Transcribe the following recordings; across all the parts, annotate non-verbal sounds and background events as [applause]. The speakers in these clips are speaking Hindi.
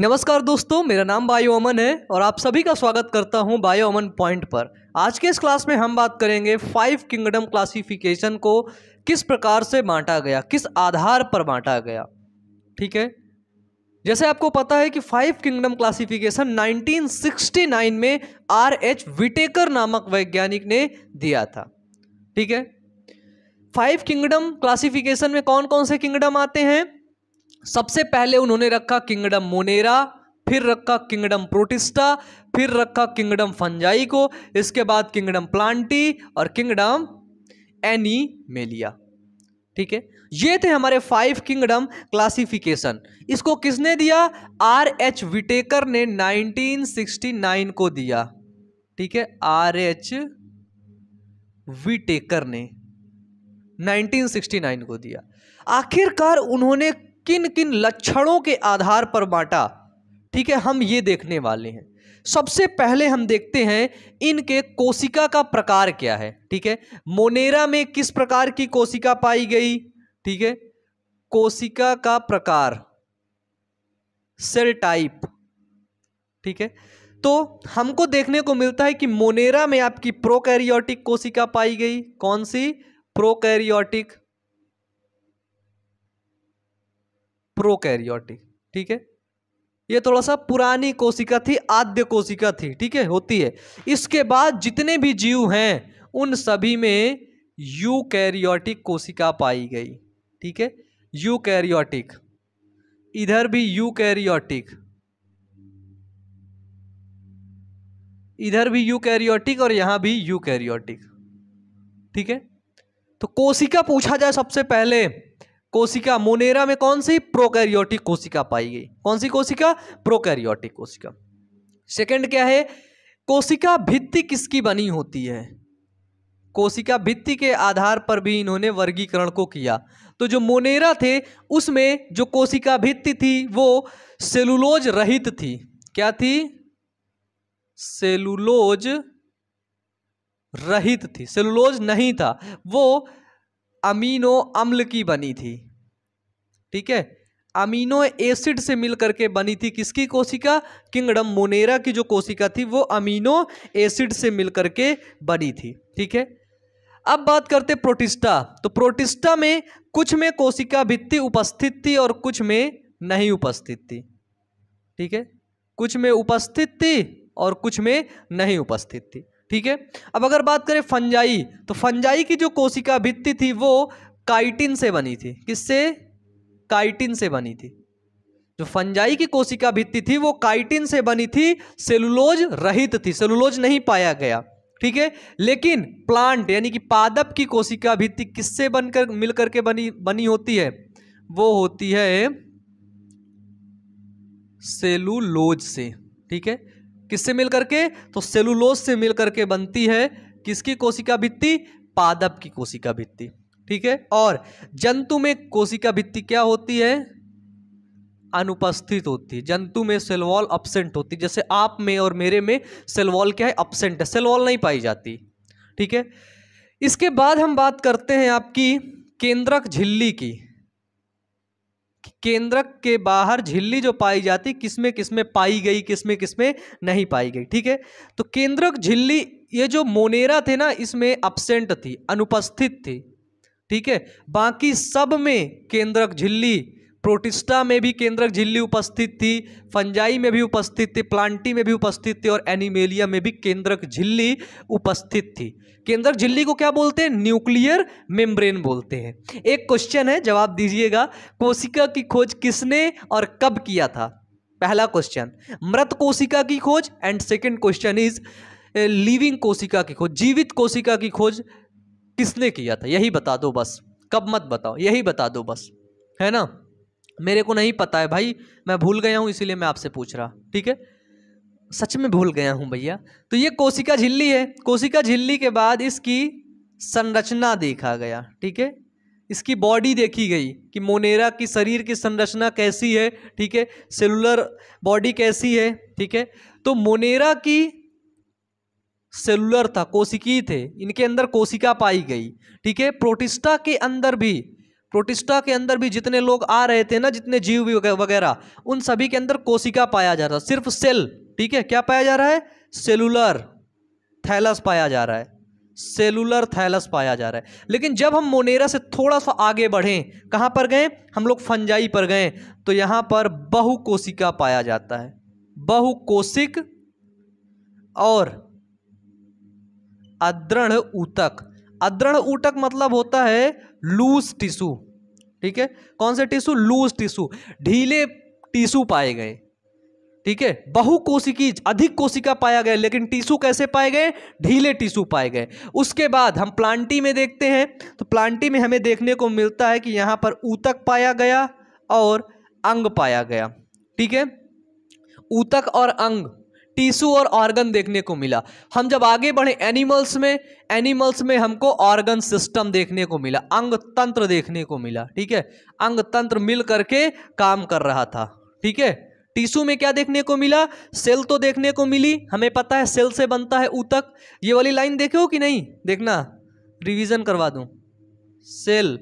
नमस्कार दोस्तों मेरा नाम बायो अमन है और आप सभी का स्वागत करता हूं बायो अमन पॉइंट पर आज के इस क्लास में हम बात करेंगे फाइव किंगडम क्लासिफिकेशन को किस प्रकार से बांटा गया किस आधार पर बांटा गया ठीक है जैसे आपको पता है कि फाइव किंगडम क्लासिफिकेशन 1969 में आर एच विटेकर नामक वैज्ञानिक ने दिया था ठीक है फाइव किंगडम क्लासिफिकेशन में कौन कौन से किंगडम आते हैं सबसे पहले उन्होंने रखा किंगडम मोनेरा फिर रखा किंगडम प्रोटिस्टा फिर रखा किंगडम फंजाई को इसके बाद किंगडम प्लांटी और किंगडम एनी मेलिया ठीक है ये थे हमारे फाइव किंगडम क्लासिफिकेशन इसको किसने दिया आर एच विटेकर ने 1969 को दिया ठीक है आर एच विटेकर ने 1969 को दिया आखिरकार उन्होंने किन किन लक्षणों के आधार पर बांटा ठीक है हम ये देखने वाले हैं सबसे पहले हम देखते हैं इनके कोशिका का प्रकार क्या है ठीक है मोनेरा में किस प्रकार की कोशिका पाई गई ठीक है कोशिका का प्रकार सेल टाइप ठीक है तो हमको देखने को मिलता है कि मोनेरा में आपकी प्रोकैरियोटिक कोशिका पाई गई कौन सी प्रोकैरियोटिक प्रोकैरियोटिक ठीक है ये थोड़ा सा पुरानी कोशिका थी आद्य कोशिका थी ठीक है होती है इसके बाद जितने भी जीव हैं उन सभी में यूकैरियोटिक कोशिका पाई गई ठीक है यूकैरियोटिक इधर भी यूकैरियोटिक इधर भी यूकैरियोटिक और यहां भी यूकैरियोटिक ठीक है तो कोशिका पूछा जाए सबसे पहले कोशिका मोनेरा में कौन सी प्रोकैरियोटिक कोशिका पाई गई कौन सी कोशिका प्रोकैरियोटिक कोशिका सेकंड क्या है कोशिका भित्ति किसकी बनी होती है कोशिका भित्ति के आधार पर भी इन्होंने वर्गीकरण को किया तो जो मोनेरा थे उसमें जो कोशिका भित्ति थी वो सेलुलोज रहित थी क्या थी सेलुलोज रहित थी सेलुलोज नहीं था वो अमीनो अम्ल की बनी थी ठीक है अमीनो एसिड से मिलकर के बनी थी किसकी कोशिका किंगडम मोनेरा की जो कोशिका थी वो अमीनो एसिड से मिलकर के बनी थी ठीक है अब बात करते प्रोटिस्टा तो प्रोटिस्टा में कुछ में कोशिका भित्ति उपस्थित थी और कुछ में नहीं उपस्थित थी ठीक है कुछ में उपस्थित थी और कुछ में नहीं उपस्थित थी ठीक है अब अगर बात करें फंजाई तो फंजाई की जो कोशिका भित्ति थी वो काइटिन से बनी थी किससे काइटिन से बनी थी जो फंजाई की कोशिका भित्ति थी वो काइटिन से बनी थी सेलुलोज रहित थी सेलुलोज नहीं पाया गया ठीक है लेकिन प्लांट यानी कि पादप की कोशिका भित्ति किससे बनकर मिलकर के बनी बनी होती है वो होती है सेलुलोज से ठीक है किससे मिल करके तो सेलुलोज से मिल करके बनती है किसकी कोशिका भित्ति पादप की कोशिका भित्ति ठीक है और जंतु में कोशिका भित्ति क्या होती है अनुपस्थित होती है जंतु में सेलवॉल अपसेंट होती है जैसे आप में और मेरे में सेलवॉल क्या है अपसेंट है सेलवॉल नहीं पाई जाती ठीक है इसके बाद हम बात करते हैं आपकी केंद्रक झिल्ली की केंद्रक के बाहर झिल्ली जो पाई जाती किसमें किसमें पाई गई किसमें किसमें नहीं पाई गई ठीक है तो केंद्रक झिल्ली ये जो मोनेरा थे ना इसमें अपसेंट थी अनुपस्थित थी ठीक है बाकी सब में केंद्रक झिल्ली प्रोटिस्टा में भी केंद्रक झिल्ली उपस्थित थी फंजाई में भी उपस्थित थी प्लांटी में भी उपस्थित थी और एनिमेलिया में भी केंद्रक झिल्ली उपस्थित थी केंद्रक झिल्ली को क्या बोलते हैं न्यूक्लियर मेम्ब्रेन बोलते हैं एक क्वेश्चन है जवाब दीजिएगा कोशिका की खोज किसने और कब किया था पहला क्वेश्चन मृत कोशिका की खोज and second question is living कोशिका की खोज जीवित कोशिका की खोज किसने किया था यही बता दो बस कब मत बताओ यही बता दो बस है ना मेरे को नहीं पता है भाई मैं भूल गया हूँ इसीलिए मैं आपसे पूछ रहा ठीक है सच में भूल गया हूँ भैया तो ये कोशिका झिल्ली है कोशिका झिल्ली के बाद इसकी संरचना देखा गया ठीक है इसकी बॉडी देखी गई कि मोनेरा की शरीर की संरचना कैसी है ठीक है सेलुलर बॉडी कैसी है ठीक है तो मोनेरा की सेलुलर था कोशिकी थे इनके अंदर कोशिका पाई गई ठीक है प्रोटिस्टा के अंदर भी प्रोटिस्टा के अंदर भी जितने लोग आ रहे थे ना जितने जीव वगैरह उन सभी के अंदर कोशिका पाया जा रहा है सिर्फ सेल ठीक है क्या पाया जा रहा है सेलुलर थैलस पाया जा रहा है सेलुलर थैलस पाया जा रहा है लेकिन जब हम मोनेरा से थोड़ा सा आगे बढ़ें कहाँ पर गए हम लोग फंजाई पर गए तो यहाँ पर बहु कोशिका पाया जाता है बहु कोशिक और अद्रण ऊतक अदृढ़ ऊटक मतलब होता है लूज टिशू ठीक है कौन से टिशू लूज टिशू ढीले टिशू पाए गए ठीक है बहु कोशिकी अधिक कोशिका पाया गया लेकिन टिशू कैसे पाए गए ढीले टिशू पाए गए उसके बाद हम प्लांटी में देखते हैं तो प्लांटी में हमें देखने को मिलता है कि यहाँ पर ऊतक पाया गया और अंग पाया गया ठीक है ऊतक और अंग टिशू और ऑर्गन देखने को मिला हम जब आगे बढ़े एनिमल्स में एनिमल्स में हमको ऑर्गन सिस्टम देखने को मिला अंग तंत्र देखने को मिला ठीक है अंग तंत्र मिल करके काम कर रहा था ठीक है टिशू में क्या देखने को मिला सेल तो देखने को मिली हमें पता है सेल से बनता है ऊतक ये वाली लाइन देखे हो कि नहीं देखना रिविजन करवा दूँ सेल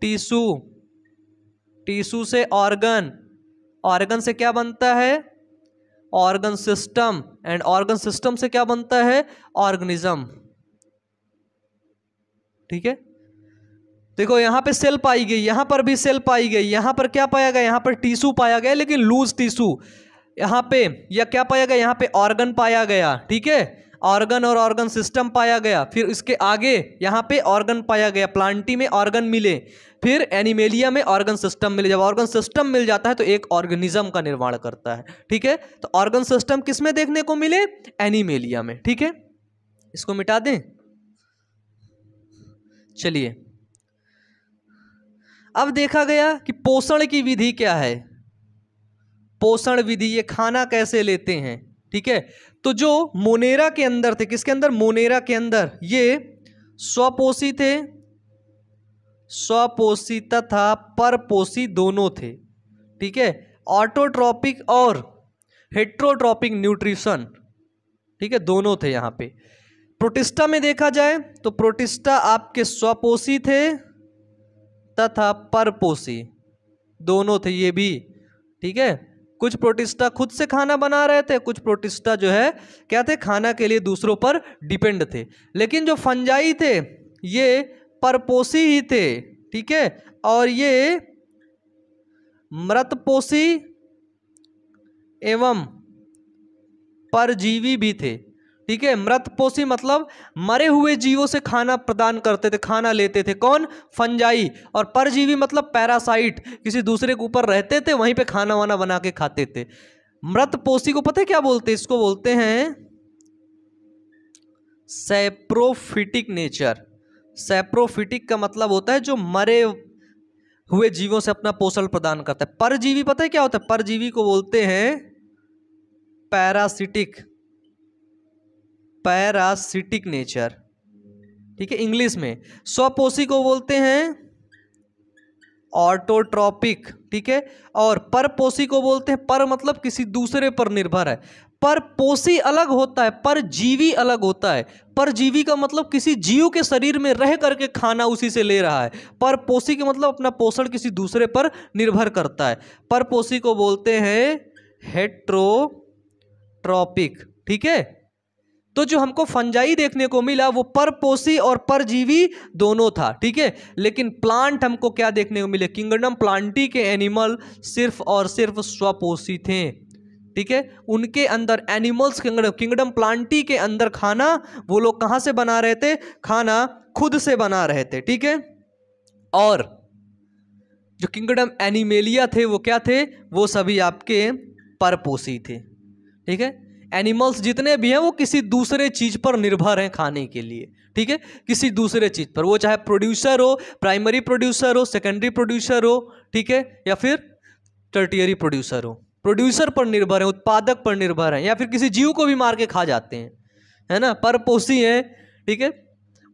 टिशू टिशू से ऑर्गन ऑर्गन से क्या बनता है organ system and organ system से क्या बनता है ऑर्गेनिज्म ठीक है देखो यहां पे सेल पाई गई यहां पर भी सेल पाई गई यहां पर क्या पाया गया यहां पर टिश्यू पाया गया लेकिन लूज टिश्यू यहां पे या क्या पाया गया यहां पे ऑर्गन पाया गया ठीक है ऑर्गन और ऑर्गन सिस्टम पाया गया फिर इसके आगे यहाँ पे ऑर्गन पाया गया प्लांटी में ऑर्गन मिले फिर एनिमेलिया में ऑर्गन सिस्टम मिले जब ऑर्गन सिस्टम मिल जाता है तो एक ऑर्गेनिज्म का निर्माण करता है ठीक है तो ऑर्गन सिस्टम किस में देखने को मिले एनिमेलिया में ठीक है इसको मिटा दें चलिए अब देखा गया कि पोषण की विधि क्या है पोषण विधि ये खाना कैसे लेते हैं ठीक है तो जो मोनेरा के अंदर थे किसके अंदर मोनेरा के अंदर ये स्वपोषी थे स्वपोषी तथा परपोषी दोनों थे ठीक है ऑटोट्रॉपिक और हेट्रोट्रॉपिक न्यूट्रिशन ठीक है दोनों थे यहां पे प्रोटिस्टा में देखा जाए तो प्रोटिस्टा आपके स्वपोषी थे तथा परपोषी दोनों थे ये भी ठीक है कुछ प्रोटिस्टा खुद से खाना बना रहे थे कुछ प्रोटिस्टा जो है क्या थे खाना के लिए दूसरों पर डिपेंड थे लेकिन जो फंजाई थे ये परपोसी ही थे ठीक है और ये मृतपोषी एवं परजीवी भी थे ठीक है मृतपोषी मतलब मरे हुए जीवों से खाना प्रदान करते थे खाना लेते थे कौन फंजाई और परजीवी मतलब पैरासाइट किसी दूसरे के ऊपर रहते थे वहीं पे खाना वाना बना के खाते थे मृतपोषी को पता है क्या बोलते हैं इसको बोलते हैं सेप्रोफिटिक नेचर सेप्रोफिटिक का मतलब होता है जो मरे हुए जीवों से अपना पोषण प्रदान करता है परजीवी पता है क्या होता है परजीवी को बोलते हैं पैरासिटिक पैरासिटिक नेचर ठीक है इंग्लिश में स्वपोषी को बोलते हैं ऑटोट्रॉपिक ठीक है और परपोषी को बोलते हैं पर मतलब किसी दूसरे पर निर्भर है पर पोषी अलग होता है पर जीवी अलग होता है पर जीवी का मतलब किसी जीव के शरीर में रह करके खाना उसी से ले रहा है पर पोषी का मतलब अपना पोषण किसी दूसरे पर निर्भर करता है पर पोषी को बोलते हैं हेट्रोट्रॉपिक ठीक है तो जो हमको फंजाई देखने को मिला वो परपोषी और परजीवी दोनों था ठीक है लेकिन प्लांट हमको क्या देखने को मिले किंगडम प्लांटी के एनिमल सिर्फ और सिर्फ स्वपोषी थे ठीक है उनके अंदर एनिमल्स किंगडम किंगडम प्लांटी के अंदर खाना वो लोग कहाँ से बना रहे थे खाना खुद से बना रहे थे ठीक है और जो किंगडम एनिमेलिया थे वो क्या थे वो सभी आपके परपोषी थे ठीक है एनिमल्स जितने भी हैं वो किसी दूसरे चीज़ पर निर्भर हैं खाने के लिए ठीक है किसी दूसरे चीज़ पर वो चाहे प्रोड्यूसर हो प्राइमरी प्रोड्यूसर हो सेकेंडरी प्रोड्यूसर हो ठीक है या फिर टर्टियरी प्रोड्यूसर हो प्रोड्यूसर पर निर्भर है उत्पादक पर निर्भर है या फिर किसी जीव को भी मार के खा जाते हैं है ना पर पोसी हैं ठीक है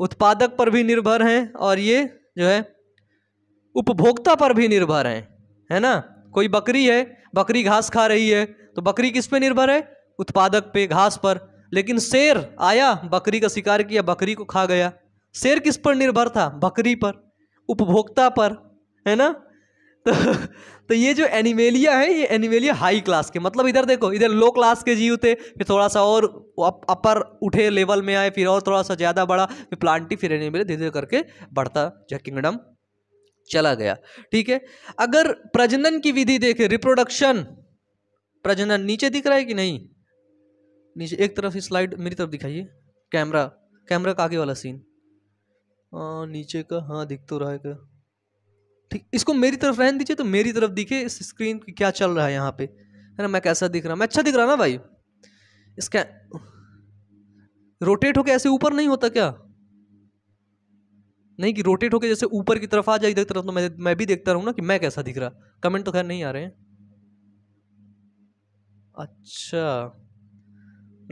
उत्पादक पर भी निर्भर हैं और ये जो है उपभोक्ता पर भी निर्भर हैं है ना कोई बकरी है बकरी घास खा रही है तो बकरी किस पे निर्भर है उत्पादक पे घास पर लेकिन शेर आया बकरी का शिकार किया बकरी को खा गया शेर किस पर निर्भर था बकरी पर उपभोक्ता पर है ना [laughs] तो तो ये जो एनिमेलिया है ये एनिमेलिया हाई क्लास के मतलब इधर देखो इधर लो क्लास के जीव थे फिर थोड़ा सा और अप, अपर उठे लेवल में आए फिर और थोड़ा सा ज़्यादा बढ़ा फिर प्लांटी फिर एनिमेलिया धीरे धीरे करके बढ़ता जो किंगडम चला गया ठीक है अगर प्रजनन की विधि देखें रिप्रोडक्शन प्रजनन नीचे दिख रहा है कि नहीं नीचे एक तरफ से स्लाइड मेरी तरफ दिखाइए कैमरा कैमरा का आगे वाला सीन आ, नीचे का हाँ दिख तो रहा है क्या ठीक इसको मेरी तरफ रहने दीजिए तो मेरी तरफ दिखे इस स्क्रीन की क्या चल रहा है यहाँ पे है ना मैं कैसा दिख रहा मैं अच्छा दिख रहा ना भाई इसका रोटेट होके ऐसे ऊपर नहीं होता क्या नहीं कि रोटेट होके जैसे ऊपर की तरफ आ जाए इधर तरफ तो मैं मैं भी देखता रहूँ ना कि मैं कैसा दिख रहा कमेंट तो खैर नहीं आ रहे हैं अच्छा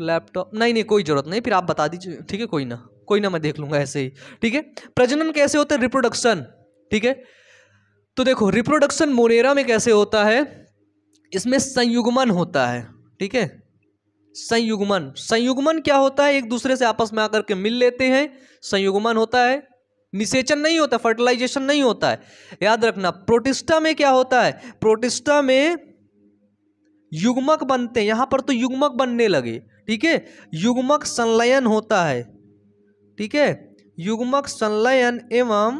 लैपटॉप नहीं नहीं कोई ज़रूरत नहीं फिर आप बता दीजिए ठीक है कोई ना कोई ना मैं देख लूंगा ऐसे ही ठीक है प्रजनन कैसे होता है रिप्रोडक्शन ठीक है तो देखो रिप्रोडक्शन मोनेरा में कैसे होता है इसमें संयुग्मन होता है ठीक है संयुग्मन संयुग्मन क्या होता है एक दूसरे से आपस में आकर के मिल लेते हैं संयुग्मन होता है निषेचन नहीं होता फर्टिलाइजेशन नहीं होता है याद रखना प्रोटिस्टा में क्या होता है प्रोटिस्टा में युग्मक बनते हैं यहाँ पर तो युग्मक बनने लगे ठीक है युग्मक संलयन होता है ठीक है युग्मक संलयन एवं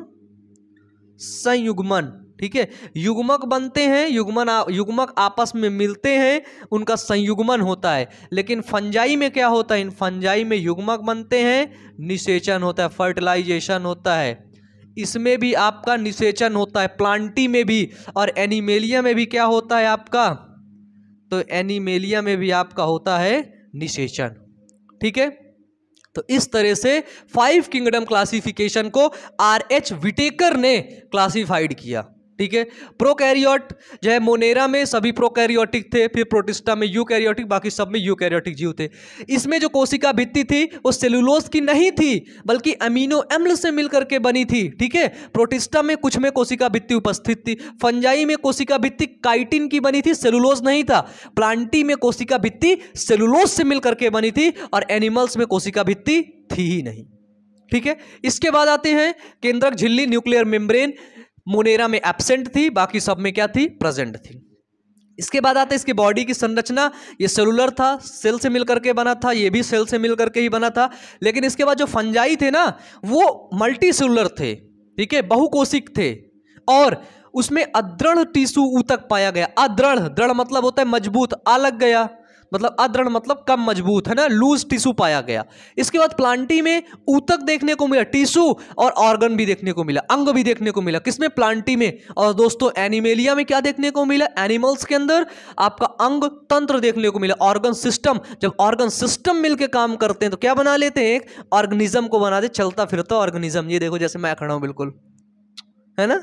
संयुग्मन ठीक है युग्मक बनते हैं युग्मन युग्मक आपस में मिलते हैं उनका संयुग्मन होता है लेकिन फंजाई में क्या होता है इन फंजाई में युग्मक बनते हैं निषेचन होता है फर्टिलाइजेशन होता है इसमें भी आपका निषेचन होता है प्लांटी में भी और एनिमेलिया में भी क्या होता है आपका तो एनिमेलिया में भी आपका होता है निषेचन ठीक है तो इस तरह से फाइव किंगडम क्लासिफिकेशन को आर एच विटेकर ने क्लासिफाइड किया ठीक है प्रोकैरियोट जो है मोनेरा में सभी प्रोकैरियोटिक थे फिर प्रोटिस्टा में यूकैरियोटिक बाकी सब में यूकैरियोटिक जीव थे इसमें जो कोशिका भित्ति थी वो सेलुलोज की नहीं थी बल्कि अमीनो एम्ल से मिलकर के बनी थी ठीक है प्रोटिस्टा में कुछ में कोशिका भित्ति उपस्थित थी फंजाई में कोशिका भित्ति काइटिन की बनी थी सेलुलोज नहीं था प्लांटी में कोशिका भित्ति सेलुलोज से मिलकर के बनी थी और एनिमल्स में कोशिका भित्ती थी ही नहीं ठीक है इसके बाद आते हैं केंद्रक झिल्ली न्यूक्लियर मेम्ब्रेन मुनेरा में एबसेंट थी बाकी सब में क्या थी प्रेजेंट थी इसके बाद आता है इसकी बॉडी की संरचना ये सेलुलर था सेल से मिलकर के बना था ये भी सेल से मिलकर के ही बना था लेकिन इसके बाद जो फंजाई थे ना वो मल्टी सेलुलर थे ठीक है बहुकोशिक थे और उसमें अदृढ़ टिश्यू ऊतक पाया गया अदृढ़ दृढ़ मतलब होता है मजबूत आ लग गया मतलब अदृढ़ मतलब कम मजबूत है ना लूज टिश्यू पाया गया इसके बाद प्लांटी में ऊतक देखने को मिला टिश्यू और ऑर्गन भी देखने को मिला अंग भी देखने को मिला किसमें प्लांटी में और दोस्तों एनिमेलिया में क्या देखने को मिला एनिमल्स के अंदर आपका अंग तंत्र देखने को मिला ऑर्गन सिस्टम जब ऑर्गन सिस्टम मिलकर काम करते हैं तो क्या बना लेते हैं एक ऑर्गेनिज्म को बना दे चलता फिरता ऑर्गेनिज्म ये देखो जैसे मैं खड़ा हूँ बिल्कुल है ना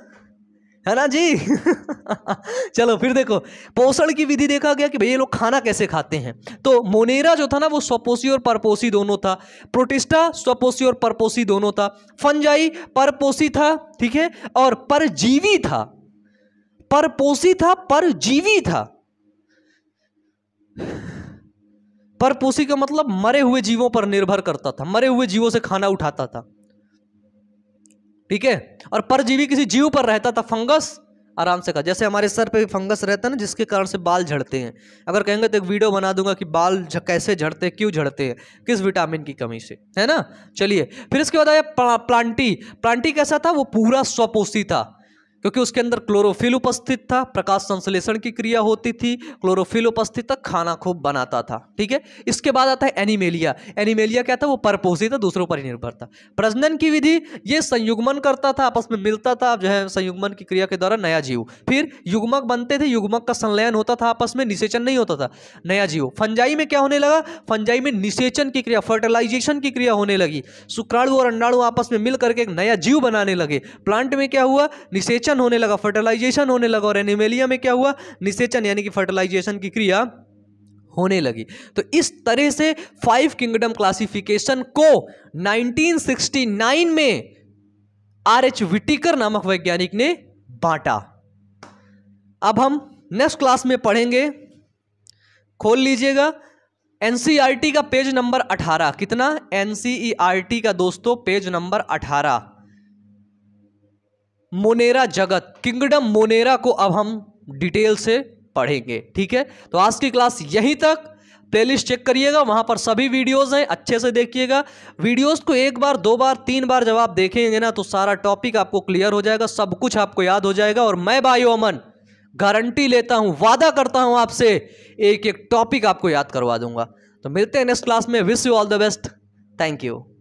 है ना जी चलो फिर देखो पोषण की विधि देखा गया कि भाई ये लोग खाना कैसे खाते हैं तो मोनेरा जो था ना वो स्वपोषी और परपोषी दोनों था प्रोटिस्टा स्वपोषी और परपोषी दोनों था फंजाई परपोषी था ठीक है और परजीवी था परपोषी था परजीवी था परपोषी का मतलब मरे हुए जीवों पर निर्भर करता था मरे हुए जीवों से खाना उठाता था ठीक है और परजीवी किसी जीव पर रहता था फंगस आराम से कहा जैसे हमारे सर पे भी फंगस रहता है ना जिसके कारण से बाल झड़ते हैं अगर कहेंगे तो एक वीडियो बना दूंगा कि बाल कैसे झड़ते हैं क्यों झड़ते हैं किस विटामिन की कमी से है ना चलिए फिर इसके बाद आया प्लांटी प्लांटी कैसा था वो पूरा स्वपोषी था क्योंकि उसके अंदर क्लोरोफिल उपस्थित था प्रकाश संश्लेषण की क्रिया होती थी क्लोरोफिल उपस्थित था खाना खूब बनाता था ठीक है इसके बाद आता है एनिमेलिया एनिमेलिया क्या था वो परपोषी था दूसरों पर ही निर्भर था प्रजनन की विधि ये संयुग्मन करता था आपस में मिलता था जो है संयुग्मन की क्रिया के द्वारा नया जीव फिर युग्मक बनते थे युग्मक का संलयन होता था आपस में निषेचन नहीं होता था नया जीव फंजाई में क्या होने लगा फंजाई में निषेचन की क्रिया फर्टिलाइजेशन की क्रिया होने लगी शुक्राणु और अंडाणु आपस में मिल करके एक नया जीव बनाने लगे प्लांट में क्या हुआ निषेचन निषेचन होने लगा फर्टिलाइजेशन होने लगा और एनिमेलिया में क्या हुआ निषेचन यानी कि फर्टिलाइजेशन की क्रिया होने लगी तो इस तरह से फाइव किंगडम क्लासिफिकेशन को 1969 में आर एच विटिकर नामक वैज्ञानिक ने बांटा अब हम नेक्स्ट क्लास में पढ़ेंगे खोल लीजिएगा एनसीईआरटी e का पेज नंबर 18 कितना एनसीईआरटी e का दोस्तों पेज नंबर 18 मोनेरा जगत किंगडम मोनेरा को अब हम डिटेल से पढ़ेंगे ठीक है तो आज की क्लास यहीं तक प्लेलिस्ट चेक करिएगा वहाँ पर सभी वीडियोस हैं अच्छे से देखिएगा वीडियोस को एक बार दो बार तीन बार जब आप देखेंगे ना तो सारा टॉपिक आपको क्लियर हो जाएगा सब कुछ आपको याद हो जाएगा और मैं बायो अमन गारंटी लेता हूँ वादा करता हूँ आपसे एक एक टॉपिक आपको याद करवा दूंगा तो मिलते हैं नेक्स्ट क्लास में wish you all the best thank you